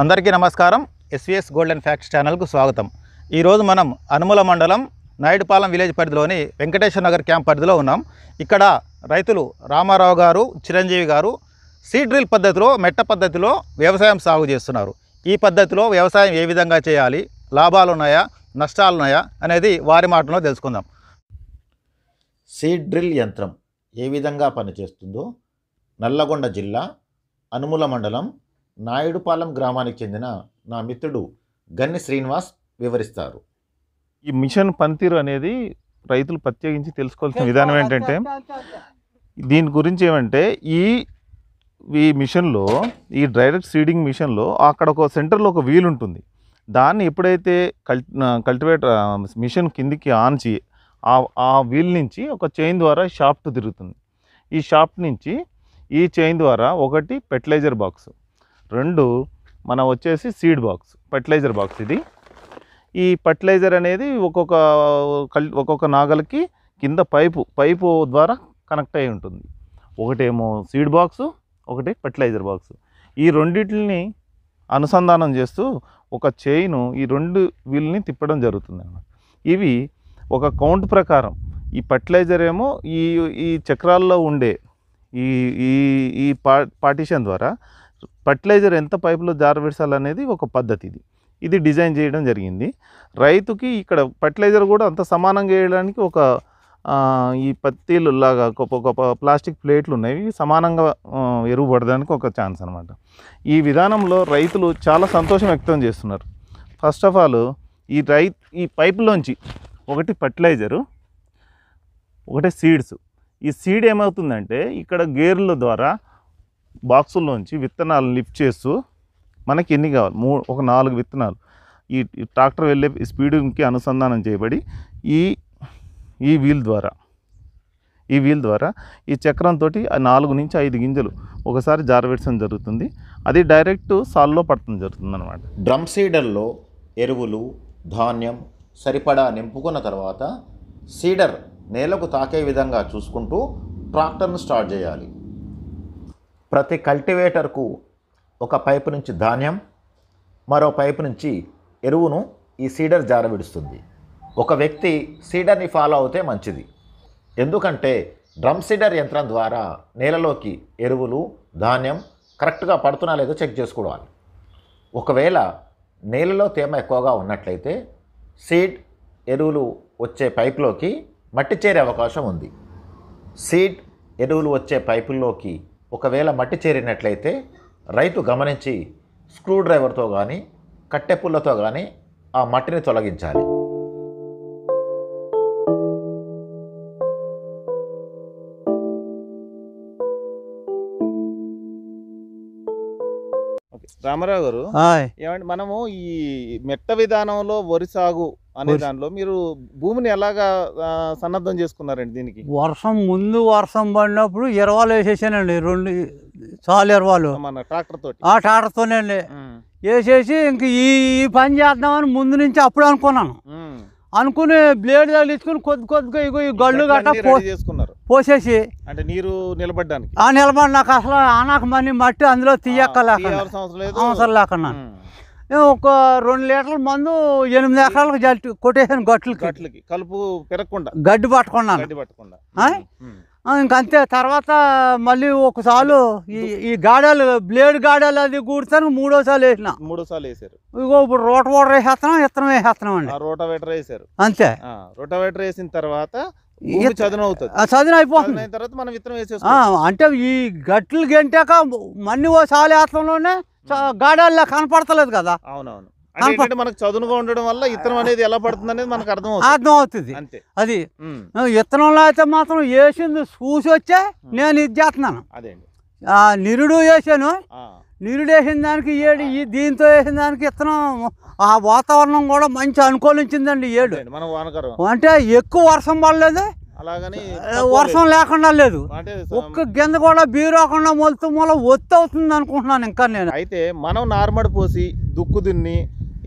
అందరికీ నమస్కారం SVS golden and facts ఛానల్కు స్వాగతం ఈరోజు మనం అనుమల మండలం నాయుడుపాలెం విలేజ్ పరిధిలోని వెంకటేశ్వర నగర్ క్యాంప్ పరిధిలో ఉన్నాం ఇక్కడ రైతులు రామారావు గారు చిరంజీవి గారు సీడ్ డ్రిల్ పద్ధతిలో మెట్ట పద్ధతిలో వ్యవసాయం సాగు చేస్తున్నారు ఈ పద్ధతిలో వ్యవసాయం ఏ విధంగా చేయాలి లాభాలు ఉన్నాయా నష్టాలు ఉన్నాయా అనేది వారి మాటలో తెలుసుకుందాం సీడ్ డ్రిల్ యంత్రం ఏ విధంగా పనిచేస్తుందో నల్లగొండ జిల్లా అనుముల మండలం నాయుడుపాలెం గ్రామానికి చెందిన నా మిత్రుడు గన్ని శ్రీనివాస్ వివరిస్తారు ఈ మిషన్ పనితీరు అనేది రైతులు ప్రత్యేకించి తెలుసుకోవాల్సిన విధానం ఏంటంటే దీని గురించి ఏమంటే ఈ ఈ మిషన్లో ఈ డైరెక్ట్ సీడింగ్ మిషన్లో అక్కడ ఒక సెంటర్లో ఒక వీల్ ఉంటుంది దాన్ని ఎప్పుడైతే కల్ కల్టివేటర్ మిషన్ కిందికి ఆన్చి ఆ వీల్ నుంచి ఒక చైన్ ద్వారా షాఫ్ట్ తిరుగుతుంది ఈ షాఫ్ట్ నుంచి ఈ చైన్ ద్వారా ఒకటి ఫెర్టిలైజర్ బాక్స్ రెండు మన వచ్చేసి సీడ్ బాక్స్ ఫర్టిలైజర్ బాక్స్ ఇది ఈ ఫర్టిలైజర్ అనేది ఒక్కొక్క ఒక్కొక్క నాగలకి కింద పైపు పైపు ద్వారా కనెక్ట్ అయి ఉంటుంది ఒకటేమో సీడ్ బాక్సు ఒకటి ఫర్టిలైజర్ బాక్సు ఈ రెండింటిని అనుసంధానం చేస్తూ ఒక చైను ఈ రెండు వీల్ని తిప్పడం జరుగుతుంది ఇవి ఒక కౌంట్ ప్రకారం ఈ ఫర్టిలైజర్ ఏమో ఈ ఈ చక్రాల్లో ఉండే ఈ ఈ ఈ పా పార్టీషన్ ద్వారా ఫర్టిలైజర్ ఎంత పైపులో జారబెట్టాలనేది ఒక పద్ధతి ఇది ఇది డిజైన్ చేయడం జరిగింది రైతుకి ఇక్కడ ఫర్టిలైజర్ కూడా అంత సమానంగా వేయడానికి ఒక ఈ పత్తిలు లాగా గొప్ప గొప్ప ప్లాస్టిక్ ప్లేట్లు ఉన్నాయి సమానంగా ఎరువు పడడానికి ఒక ఛాన్స్ అనమాట ఈ విధానంలో రైతులు చాలా సంతోషం వ్యక్తం చేస్తున్నారు ఫస్ట్ ఆఫ్ ఆల్ ఈ రై ఈ పైపులోంచి ఒకటి ఫర్టిలైజరు ఒకటి సీడ్స్ ఈ సీడ్ ఏమవుతుందంటే ఇక్కడ గేర్ల ద్వారా బాక్సుల్లోంచి విత్తనాలను లిఫ్ట్ చేస్తూ మనకి ఎన్ని కావాలి మూ ఒక నాలుగు విత్తనాలు ఈ ట్రాక్టర్ వెళ్ళే స్పీడ్కి అనుసంధానం చేయబడి ఈ ఈ వీల్ ద్వారా ఈ వీల్ ద్వారా ఈ చక్రంతో నాలుగు నుంచి ఐదు గింజలు ఒకసారి జారవేడ్చడం జరుగుతుంది అది డైరెక్ట్ సాల్లో పడటం జరుగుతుంది అనమాట డ్రమ్ సీడర్లో ఎరువులు ధాన్యం సరిపడా నింపుకున్న తర్వాత సీడర్ నేలకు తాకే విధంగా చూసుకుంటూ ట్రాక్టర్ను స్టార్ట్ చేయాలి ప్రతి కల్టివేటర్కు ఒక పైపు నుంచి ధాన్యం మరో పైపు నుంచి ఎరువును ఈ సీడర్ జార విడుస్తుంది ఒక వ్యక్తి సీడర్ని ఫాలో అవుతే మంచిది ఎందుకంటే డ్రమ్ సీడర్ యంత్రం ద్వారా నేలలోకి ఎరువులు ధాన్యం కరెక్ట్గా పడుతున్నా లేదో చెక్ చేసుకోవాలి ఒకవేళ నేలలో తేమ ఎక్కువగా ఉన్నట్లయితే సీడ్ ఎరువులు వచ్చే పైపులోకి మట్టి చేరే అవకాశం ఉంది సీడ్ ఎరువులు వచ్చే పైపుల్లోకి ఒకవేళ మట్టి చేరినట్లయితే రైతు గమనించి స్క్రూడ్రైవర్తో కానీ కట్టెపుల్లతో కానీ ఆ మట్టిని తొలగించాలి రామారావు గారు ఏమంటే మనము ఈ మెట్ట విధానంలో వరి సాగు అనే దానిలో మీరు భూమిని ఎలాగా సన్నద్ధం చేసుకున్నారండి దీనికి వర్షం ముందు వర్షం పడినప్పుడు ఎరవాలు వేసేసానండి రెండు చాలు ఎరవాలు ట్రాక్టర్ తోటి ఆ ట్రాక్టర్తోనే అండి వేసేసి ఇంక ఈ పని చేద్దామని ముందు నుంచి అప్పుడు అనుకున్నాను అనుకుని బ్లేడ్ తగిలించుకుని కొద్ది కొద్దిగా ఇగో ఈ గళ్ళు గట్ట చేసుకున్నారు పోసేసి అంటే నీరు నిలబడ్డానికి ఆ నిలబడి నాకు అసలు ఆనాక మనీ మట్టి అందులో తీయక్కర్లేక అవసరం లేకుండా ఒక రెండు లీటర్ల మందు ఎనిమిది ఎకరాలకు జల్టి కొట్టేసాను గట్లు గట్లకి కలుపు పెరగకుండా గడ్డి పట్టకుండా గడ్డి పట్టకుండా ఇంకంతే తర్వాత మళ్ళీ ఒకసారి ఈ ఈ గాడాలు బ్లేడ్ గాడాలు అది కూర్చొని మూడోసారి వేసిన మూడోసారి వేసారు ఇగో ఇప్పుడు రోట వాటర్ వేసేస్తున్నాం ఇత్తనం వేసేస్తున్నాం అండి రోటవేటర్ వేసారు అంతే రోటవేటర్ వేసిన తర్వాత చదును అవుతుంది అయిపోతుంది తర్వాత మనం విత్తనం అంటే ఈ గట్లు గంటాక మన్ని ఓ సాలి ఆత్మలోనే గాడాల్లో కనపడతలేదు కదా అవునవును మనకు చదువుగా ఉండడం వల్ల ఇత్తనం అనేది ఎలా పడుతుంది అనేది మనకు అర్థం అర్థం అవుతుంది అది ఇతనంలో అయితే మాత్రం వేసింది చూసి వచ్చే నేను ఇది చేస్తున్నాను ఆ నిరుడు వేసాను నిరుడు వేసిన దానికి ఏడు ఈ దీంతో వేసిన దానికి ఇతనం ఆ వాతావరణం కూడా మంచి అనుకూలించిందండి ఏడు అంటే ఎక్కువ వర్షం పడలేదు అలాగని వర్షం లేకుండా లేదు ఒక్క గింజ కూడా బీరాకుండా మొలుతూ మూల ఒత్తి అవుతుంది అనుకుంటున్నాను ఇంకా నేను అయితే మనం నార్మడి పోసి దుక్కు దున్ని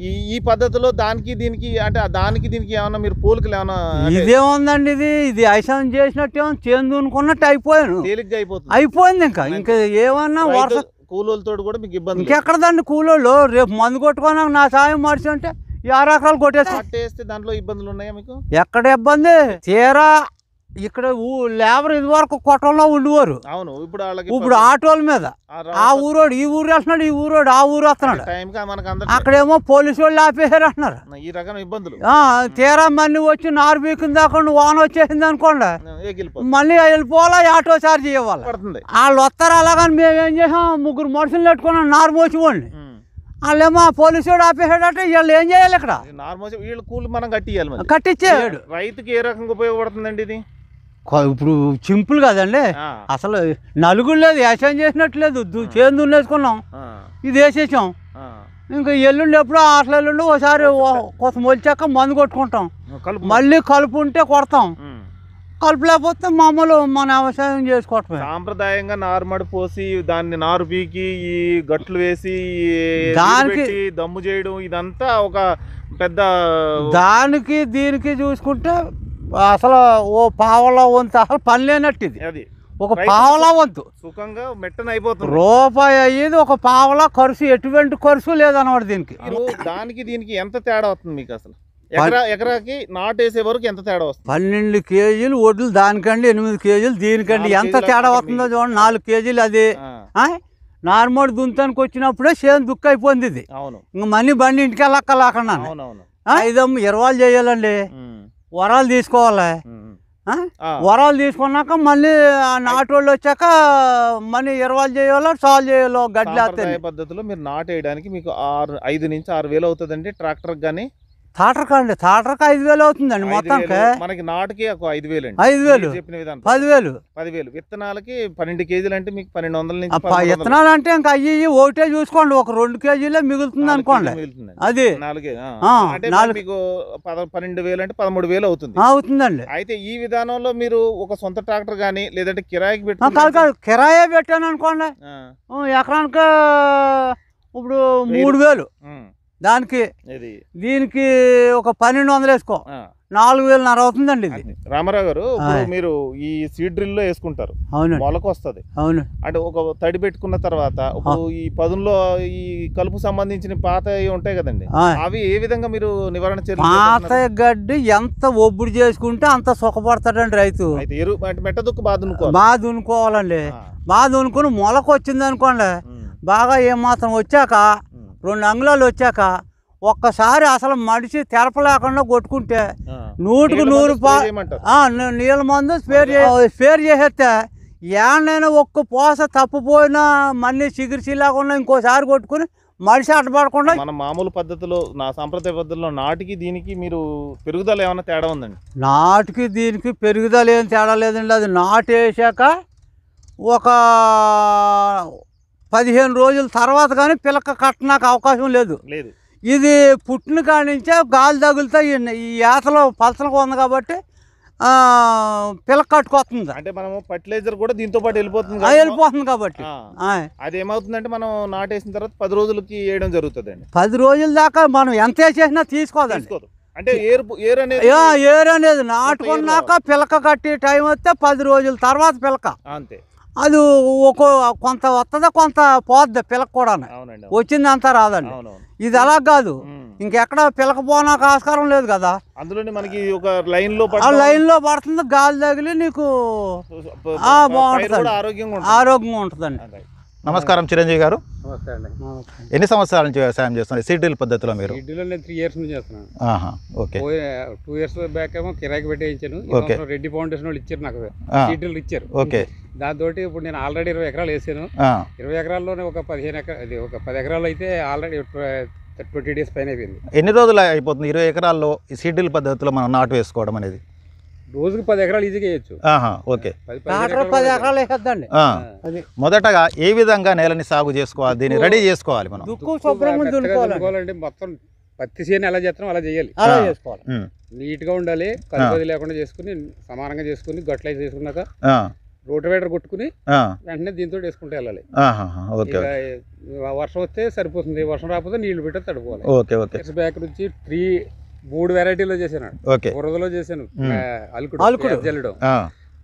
ఈ ఈ పద్ధతిలో దానికి దీనికి అంటే దానికి దీనికి ఏమన్నా మీరు పోలికలు ఏమన్నా ఇదేముందండి ఇది ఇది ఐసం చేసినట్టు ఏమో చేందు అయిపోయాను తేలిగ్గా అయిపోతుంది అయిపోయింది ఇంకా ఇంకా ఏమన్నా వర్ష కూలోళ్ళతో కూడా మీకు ఇబ్బంది ఇంకెక్కడదండి కూలోళ్ళు రేపు మందు కొట్టుకొని నా సాయం మార్చి అంటే ఆరాకాలు కొట్టేసి దాంట్లో ఇబ్బందులు ఉన్నాయా మీకు ఎక్కడ ఇబ్బంది తీరా ఇక్కడ లేబర్ ఇది వరకు కొట్టంలో ఉండేవారు అవును ఇప్పుడు ఇప్పుడు ఆటోల మీద ఆ ఊరోడు ఈ ఊరు వెళ్తున్నాడు ఈ ఊరోడు ఆ ఊరు వస్తున్నాడు అక్కడేమో పోలీసు వాళ్ళు ఆపేశారు అంటున్నారు ఈ రకం ఇబ్బందులు తీరా మళ్ళీ వచ్చి నారు బీకిన దాకా వాన వచ్చేసింది అనుకోండి మళ్ళీ వెళ్ళిపోవాలా ఆటో చార్జ్ ఇవ్వాలి వాళ్ళు వస్తారు అలాగని మేము ఏం చేసాం ముగ్గురు మనుషులు పెట్టుకున్నాం నారు మోసిపోండి వాళ్ళేమో పోలీసు వాడు ఆపేసాడట వీళ్ళు ఏం చేయాలి ఇక్కడ నార్మల్ వీళ్ళు కూలి మనం కట్టియాలి కట్టించేయాడు రైతుకి ఏ రకంగా ఉపయోగపడుతుందండి ఇది ఇప్పుడు చింపుల్ కదండి అసలు నలుగురు నలుగురులో వ్యవసాయం చేసినట్లేదు చేను దున్నేసుకున్నాం ఇది వేసేసాం ఇంకా ఎల్లుండి ఎప్పుడో ఎల్లుండి ఒకసారి కొంత మొలిచాక మందు కొట్టుకుంటాం మళ్ళీ కలుపు ఉంటే కొడతాం కలుపు లేకపోతే మామూలు మన వ్యవసాయం చేసుకోవటం సాంప్రదాయంగా నారుమడి పోసి దాన్ని నారు పీకి ఈ గట్లు వేసి దానికి దమ్ము చేయడం ఇదంతా ఒక పెద్ద దానికి దీనికి చూసుకుంటే అసలు ఓ పావల వంతు అసలు పని లేనట్టు ఇది అది ఒక పావల వంతు సుఖంగా మెట్టన అయిపోతుంది రూపాయి అయ్యేది ఒక పావల ఖర్చు ఎటువంటి ఖర్చు లేదన్నమాట దీనికి దానికి దీనికి ఎంత తేడా వస్తుంది మీకు అసలు ఎకరా ఎకరాకి నాటేసే వరకు ఎంత తేడా వస్తుంది పన్నెండు కేజీలు ఒడ్లు దానికండి ఎనిమిది కేజీలు దీనికండి ఎంత తేడా వస్తుందో చూడండి నాలుగు కేజీలు అది నార్మల్ దుంతానికి వచ్చినప్పుడే సేమ్ దుక్కు అయిపోయింది ఇది అవును ఇంక మనీ బండి ఇంటికి వెళ్ళక్కలాకుండా ఐదమ్మ ఇరవాలు చేయాలండి వరాలు తీసుకోవాలి వరాలు తీసుకున్నాక మళ్ళీ నాటోళ్ళు వచ్చాక మళ్ళీ ఇరవై చేయాలో సాల్వ్ చేయాలో గడ్డి పద్ధతిలో మీరు నాటేయడానికి మీకు ఆరు ఐదు నుంచి ఆరు వేలు అవుతుందండి ట్రాక్టర్ కానీ తాటరకాయ అండి తాటరకాయ ఐదు వేలు అవుతుందండి మొత్తానికి మనకి నాటికి ఒక ఐదు వేలు అండి ఐదు వేలు చెప్పిన విధానం పదివేలు పదివేలు విత్తనాలకి పన్నెండు కేజీలు అంటే మీకు పన్నెండు వందల నుంచి విత్తనాలు అంటే ఇంకా అయ్యి ఒకటే చూసుకోండి ఒక రెండు కేజీలే మిగులుతుంది అనుకోండి అది నాలుగు మీకు పన్నెండు వేలు అంటే పదమూడు వేలు అవుతుంది అవుతుందండి అయితే ఈ విధానంలో మీరు ఒక సొంత ట్రాక్టర్ కానీ లేదంటే కిరాయికి పెట్టి కిరాయే పెట్టాను అనుకోండి ఎకరానికి ఇప్పుడు మూడు వేలు దానికి దీనికి ఒక పన్నెండు వందలు వేసుకో నాలుగు వేల నర అవుతుందండి ఇది రామారావు గారు మీరు ఈ సీడ్ డ్రిల్ లో వేసుకుంటారు అవును మొలక వస్తుంది అవును అంటే ఒక తడి పెట్టుకున్న తర్వాత ఇప్పుడు ఈ పదుల్లో ఈ కలుపు సంబంధించిన పాత ఉంటాయి కదండి అవి ఏ విధంగా మీరు నివారణ పాత గడ్డి ఎంత ఒబ్బుడు చేసుకుంటే అంత సుఖపడతాడండి రైతు మెట్ట దుక్కు బాధ బాధ ఉనుకోవాలండి బాధ ఉనుకొని మొలక వచ్చింది అనుకోండి బాగా ఏమాత్రం వచ్చాక రెండు అంగుళాలు వచ్చాక ఒక్కసారి అసలు మడిచి తెరపలేకుండా కొట్టుకుంటే నూటికి నూరు నీళ్ళ మందు స్పేర్ స్పేర్ చేసేస్తే ఏడైనా ఒక్క పోస తప్పిపోయినా మళ్ళీ చికిత్స లేకుండా ఇంకోసారి కొట్టుకుని మడిసి అడ్డపడకుండా మన మామూలు పద్ధతిలో నా సాంప్రదాయ పద్ధతిలో నాటికి దీనికి మీరు పెరుగుదల ఏమైనా తేడా ఉందండి నాటికి దీనికి పెరుగుదల ఏం తేడా లేదండి అది నాటేసాక ఒక పదిహేను రోజుల తర్వాత కానీ పిలక కట్టడానికి అవకాశం లేదు లేదు ఇది పుట్టిన కాడి గాలి తగులుతా ఈ యాతలో పలసలకు ఉంది కాబట్టి పిలక కట్టుకొస్తుంది అంటే మనం ఫర్టిలైజర్ కూడా దీంతో పాటు వెళ్ళిపోతుంది వెళ్ళిపోతుంది కాబట్టి అది ఏమవుతుందంటే మనం నాటేసిన తర్వాత పది రోజులకి వేయడం జరుగుతుంది అండి పది రోజుల దాకా మనం ఎంత వేసేసినా తీసుకోదండి అంటే ఏరు అనేది నాటుకున్నాక పిలక కట్టే టైం వస్తే పది రోజుల తర్వాత పిలక అంతే అది ఒక్కో కొంత వస్తుందా కొంత పోద్ది పిలక కూడా వచ్చింది అంతా రాదండి ఇది అలా కాదు ఇంకెక్కడ పిలక ఆస్కారం లేదు కదా అందులోనే మనకి ఒక లైన్ లో లైన్ లో పడుతుంది గాలి తగిలి నీకు బాగుంటుంది ఆరోగ్యంగా ఉంటుంది ఉంటుందండి నమస్కారం చిరంజీవి గారు నమస్తే ఎన్ని సంవత్సరాల నుంచి వ్యవసాయం చేస్తున్నారు సీడ్రిల్ పద్ధతిలో మీరు సీడ్రిల్ నేను త్రీ ఇయర్స్ నుంచి చేస్తున్నాను ఆహా టూ ఇయర్స్ బ్యాక్ ఏమో కిరాకి పెట్టేయించాను రెడ్డి ఫౌండేషన్ వాళ్ళు ఇచ్చారు నాకు సీడ్రిల్ ఇచ్చారు ఓకే దాంతో ఇప్పుడు నేను ఆల్రెడీ ఇరవై ఎకరాలు వేసాను ఇరవై ఎకరాల్లోనే ఒక పదిహేను ఎకరాలు ఒక పది ఎకరాలు అయితే ఆల్రెడీ ట్వంటీ డేస్ పైన అయిపోయింది ఎన్ని రోజులు అయిపోతుంది ఇరవై ఎకరాల్లో ఈ సీడ్రిల్ పద్ధతిలో మనం నాటు వేసుకోవడం అనేది రోజుకి పది ఎకరాలు ఈజీగా చేయొచ్చు ఓకే పది ఎకరాలు వేసేద్దండి మొదటగా ఏ విధంగా నేలని సాగు చేసుకోవాలి దీన్ని రెడీ చేసుకోవాలి మనం శుభ్రంగా మొత్తం పత్తి చేను ఎలా చేస్తాం అలా చేయాలి అలా చేసుకోవాలి నీట్ గా ఉండాలి కలుపది లేకుండా చేసుకుని సమానంగా చేసుకుని గట్ల చేసుకున్నాక రోటివేటర్ కొట్టుకుని వెంటనే దీంతో వేసుకుంటూ వెళ్ళాలి వర్షం వస్తే సరిపోతుంది వర్షం రాకపోతే నీళ్లు పెట్టి తడుపుకోవాలి బ్యాక్ నుంచి ట్రీ మూడు వెరైటీలో చేశాను బురదలో చేశాను అల్కుడు జల్లడం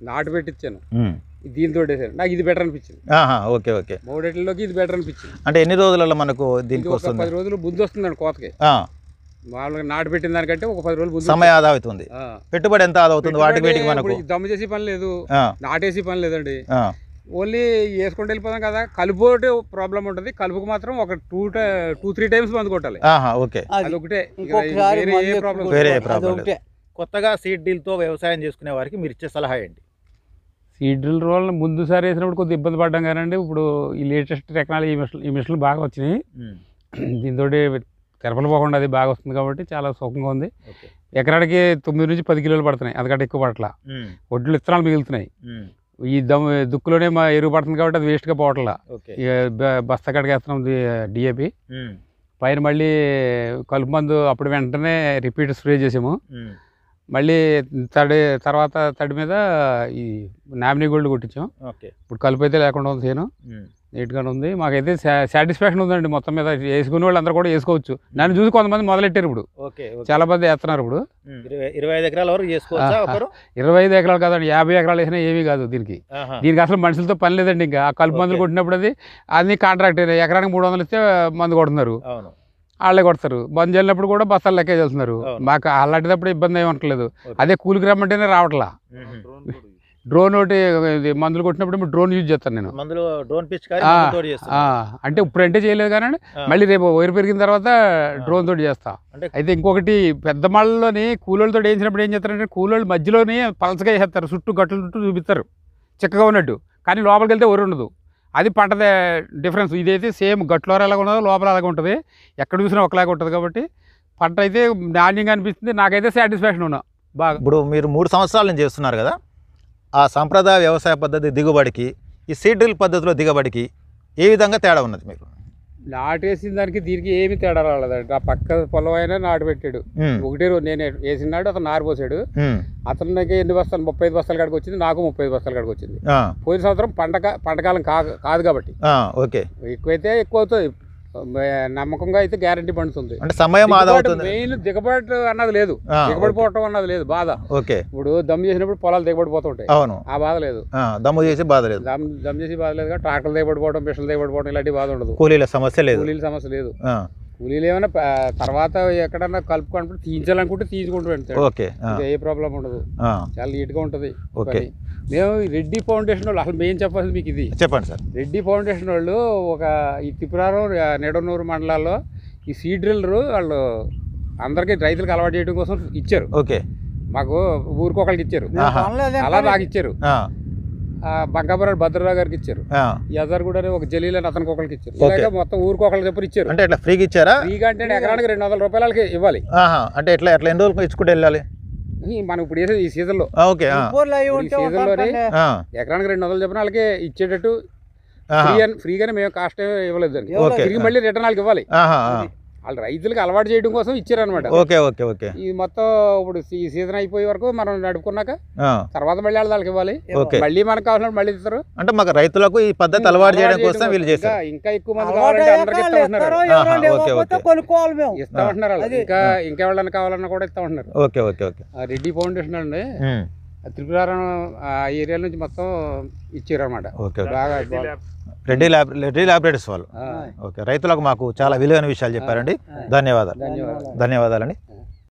నాటు పెట్టించాను దీంతో నాకు ఇది బెటర్ అనిపించింది ఓకే ఓకే మూడేళ్లలోకి ఇది బెటర్ అనిపించింది అంటే ఎన్ని రోజులలో మనకు దీనికి వస్తుంది పది రోజులు బుద్ధి వస్తుందండి కోతకి వాళ్ళకి నాటు పెట్టిన దానికంటే ఒక పది రోజులు సమయం ఆదా అవుతుంది పెట్టుబడి ఎంత ఆదా అవుతుంది వాటికి దమ్ము చేసి పని లేదు నాటేసి పని లేదండి ఓన్లీ వేసుకుంటూ వెళ్ళిపోతాం కదా కలుపు ఒకటి ప్రాబ్లం ఉంటుంది కలుపుకు మాత్రం ఒక టూ టూ త్రీ టైమ్స్ మందు కొట్టాలి ఓకే కొత్తగా సీడ్ డీల్తో వ్యవసాయం చేసుకునే వారికి మీరు ఇచ్చే సలహా ఏంటి సీడ్ డ్రిల్ రోల్ ముందు సారి వేసినప్పుడు కొద్దిగా ఇబ్బంది పడ్డాం కానండి ఇప్పుడు ఈ లేటెస్ట్ టెక్నాలజీ మిషన్ ఈ మిషన్లు బాగా వచ్చినాయి దీంతో తెరపలు పోకుండా అది బాగా వస్తుంది కాబట్టి చాలా సుఖంగా ఉంది ఎకరాడికి తొమ్మిది నుంచి పది కిలోలు పడుతున్నాయి అదికంటే ఎక్కువ పట్ల వడ్లు ఇత్తనాలు మిగులుతున్నాయి ఈ దమ్ దుక్కులోనే మా ఎరువు పడుతుంది కాబట్టి అది వేస్ట్గా పోవట్లా ఇక బస్తా కడిగేస్తున్నాం డిఏపి పైన మళ్ళీ కలుపు మందు అప్పుడు వెంటనే రిపీట్ స్ప్రే చేసాము మళ్ళీ తడి తర్వాత తడి మీద ఈ నామినీ గోల్డ్ కొట్టించాం ఇప్పుడు కలుపు అయితే లేకుండా ఉంది సేను నీట్గానే ఉంది మాకైతే సాటిస్ఫాక్షన్ ఉందండి మొత్తం మీద వేసుకునే వాళ్ళు అందరూ కూడా వేసుకోవచ్చు నన్ను చూసి కొంతమంది మొదలెట్టారు ఇప్పుడు చాలా మంది వేస్తున్నారు ఇప్పుడు ఇరవై ఐదు ఎకరాల వరకు చేసుకోవచ్చు ఇరవై ఐదు ఎకరాలు కాదండి యాభై ఎకరాలు వేసినా ఏమీ కాదు దీనికి దీనికి అసలు మనుషులతో పని లేదండి ఇంకా ఆ కలుపు మందులు కొట్టినప్పుడు అది అన్ని కాంట్రాక్ట్ ఎకరానికి మూడు వందలు ఇస్తే మందు కొడుతున్నారు వాళ్ళే కొడతారు బంద్ వెళ్ళినప్పుడు కూడా బస్సాలు లెక్క చేస్తున్నారు మాకు అలాంటిదప్పుడు ఇబ్బంది ఏమనట్లేదు అదే కూలికి రమ్మంటేనే రావట్లా డ్రోన్ ఒకటి మందులు కొట్టినప్పుడు డ్రోన్ యూజ్ చేస్తాను నేను డ్రోన్ అంటే ఇప్పుడు అంటే చేయలేదు కానీ మళ్ళీ రేపు వైర్ పెరిగిన తర్వాత డ్రోన్ తోటి చేస్తా అయితే ఇంకొకటి పెద్ద మళ్ళలోని కూలోళ్ళతో వేయించినప్పుడు ఏం చేస్తారంటే కూలోళ్ళు మధ్యలోనే పలసగా చేస్తారు చుట్టూ గట్ల చుట్టూ చూపిస్తారు చిక్కగా ఉన్నట్టు కానీ లోపలికి వెళ్తే ఒరు ఉండదు అది పంట డిఫరెన్స్ ఇదైతే సేమ్ గట్లోర ఎలాగ ఉండదు లోపల అలాగే ఉంటుంది ఎక్కడ చూసినా ఒకలాగా ఉంటుంది కాబట్టి పంట అయితే నాణ్యంగా అనిపిస్తుంది నాకైతే సాటిస్ఫాక్షన్ ఉన్నా బాగా ఇప్పుడు మీరు మూడు సంవత్సరాలు చేస్తున్నారు కదా ఆ సాంప్రదాయ వ్యవసాయ పద్ధతి దిగుబడికి ఈ సీడ్ డ్రిల్ పద్ధతిలో దిగబడికి ఏ విధంగా తేడా ఉన్నది మీకు నాటు వేసిన దానికి దీనికి ఏమి తేడా రాలేదండి ఆ పక్క పొలం అయినా నాటు పెట్టాడు ఒకటి నేను వేసినాడు అతను నారు పోసాడు నాకు ఎన్ని బస్తాలు ముప్పై ఐదు బస్తాలు కాడికి వచ్చింది నాకు ముప్పై ఐదు బస్తాలు కాడికి వచ్చింది పోయిన సంవత్సరం పంట పంటకాలం కాదు కాబట్టి ఓకే ఎక్కువైతే ఎక్కువ అవుతుంది నమ్మకంగా అయితే గ్యారంటీ పండుతుంది అంటే సమయం మెయిన్ దిగబడట అన్నది లేదు దిగబడిపోవటం అన్నది లేదు బాధ ఓకే ఇప్పుడు దమ్ము చేసినప్పుడు పొలాలు దిగబడిపోతుంటాయి అవును ఆ బాధ లేదు దమ్ము చేసి బాధ లేదు దమ్ చేసి బాధ లేదు ట్రాక్టర్ దిగబడిపోవడం మిషన్లు దిగబడిపోవడం ఇలాంటి బాధ ఉండదు కూలీల సమస్య లేదు కూలీల సమస్య లేదు కూలీలు ఏమైనా తర్వాత ఎక్కడన్నా కలుపుకుంటే తీయించాలనుకుంటే తీసుకుంటూ ఓకే ఏ ప్రాబ్లం ఉండదు చాలా నీట్గా ఉంటుంది ఓకే మేము రెడ్డి ఫౌండేషన్ వాళ్ళు అసలు మెయిన్ చెప్పాల్సింది మీకు ఇది చెప్పండి సార్ రెడ్డి ఫౌండేషన్ వాళ్ళు ఒక ఈ త్రిపురారం నెడనూరు మండలాల్లో ఈ సీ డ్రిల్ వాళ్ళు అందరికీ రైతులకు అలవాటు చేయడం కోసం ఇచ్చారు ఓకే మాకు ఊరికొకళ్ళకి ఇచ్చారు అలా నాకు ఇచ్చారు బంకాపురం భద్రరావు గారికి ఇచ్చారు యజర్గూడ అని ఒక జలీల అని అతనికి ఒకరికి ఇచ్చారు మొత్తం ఊరికి ఒకరికి చెప్పి ఇచ్చారు అంటే ఇట్లా ఫ్రీగా ఇచ్చారా ఫ్రీగా అంటే ఎకరానికి రెండు వందల రూపాయలకి ఇవ్వాలి అంటే ఇట్లా ఎట్లా ఎన్ని రోజులు ఇచ్చుకుంటూ వెళ్ళాలి మనం ఇప్పుడు వేసేది ఈ సీజన్ లో సీజన్ లో ఎకరానికి రెండు వందలు చెప్పిన వాళ్ళకి ఇచ్చేటట్టు ఫ్రీగానే మేము కాస్ట్ ఇవ్వలేదు తిరిగి మళ్ళీ రిటర్న్ వాళ్ళకి ఇవ్వాలి వాళ్ళు రైతులకు అలవాటు చేయడం కోసం ఇచ్చారనమాట ఓకే ఓకే ఓకే ఇది మొత్తం ఇప్పుడు ఈ సీజన్ అయిపోయే వరకు మనం నడుపుకున్నాక తర్వాత మళ్ళీ వాళ్ళకి ఇవ్వాలి మళ్ళీ మనకు కావాలంటే మళ్ళీ ఇస్తారు అంటే మాకు రైతులకు ఈ పద్ధతి అలవాటు చేయడం కోసం వీళ్ళు చేస్తారు ఇంకా ఎక్కువ మంది కావాలంటే ఇంకా ఇస్తా ఉంటున్నారు ఇంకా ఎవరైనా కావాలన్నా కూడా ఇస్తా ఉంటున్నారు okay okay okay Reddy foundation అండి త్రిపురారం ఆ ఏరియా నుంచి మొత్తం ఇచ్చారనమాట ఓకే రెడ్డి ల్యాబ్ రెడ్డి వాళ్ళు ఓకే రైతులకు మాకు చాలా విలువైన విషయాలు చెప్పారండి ధన్యవాదాలు ధన్యవాదాలండి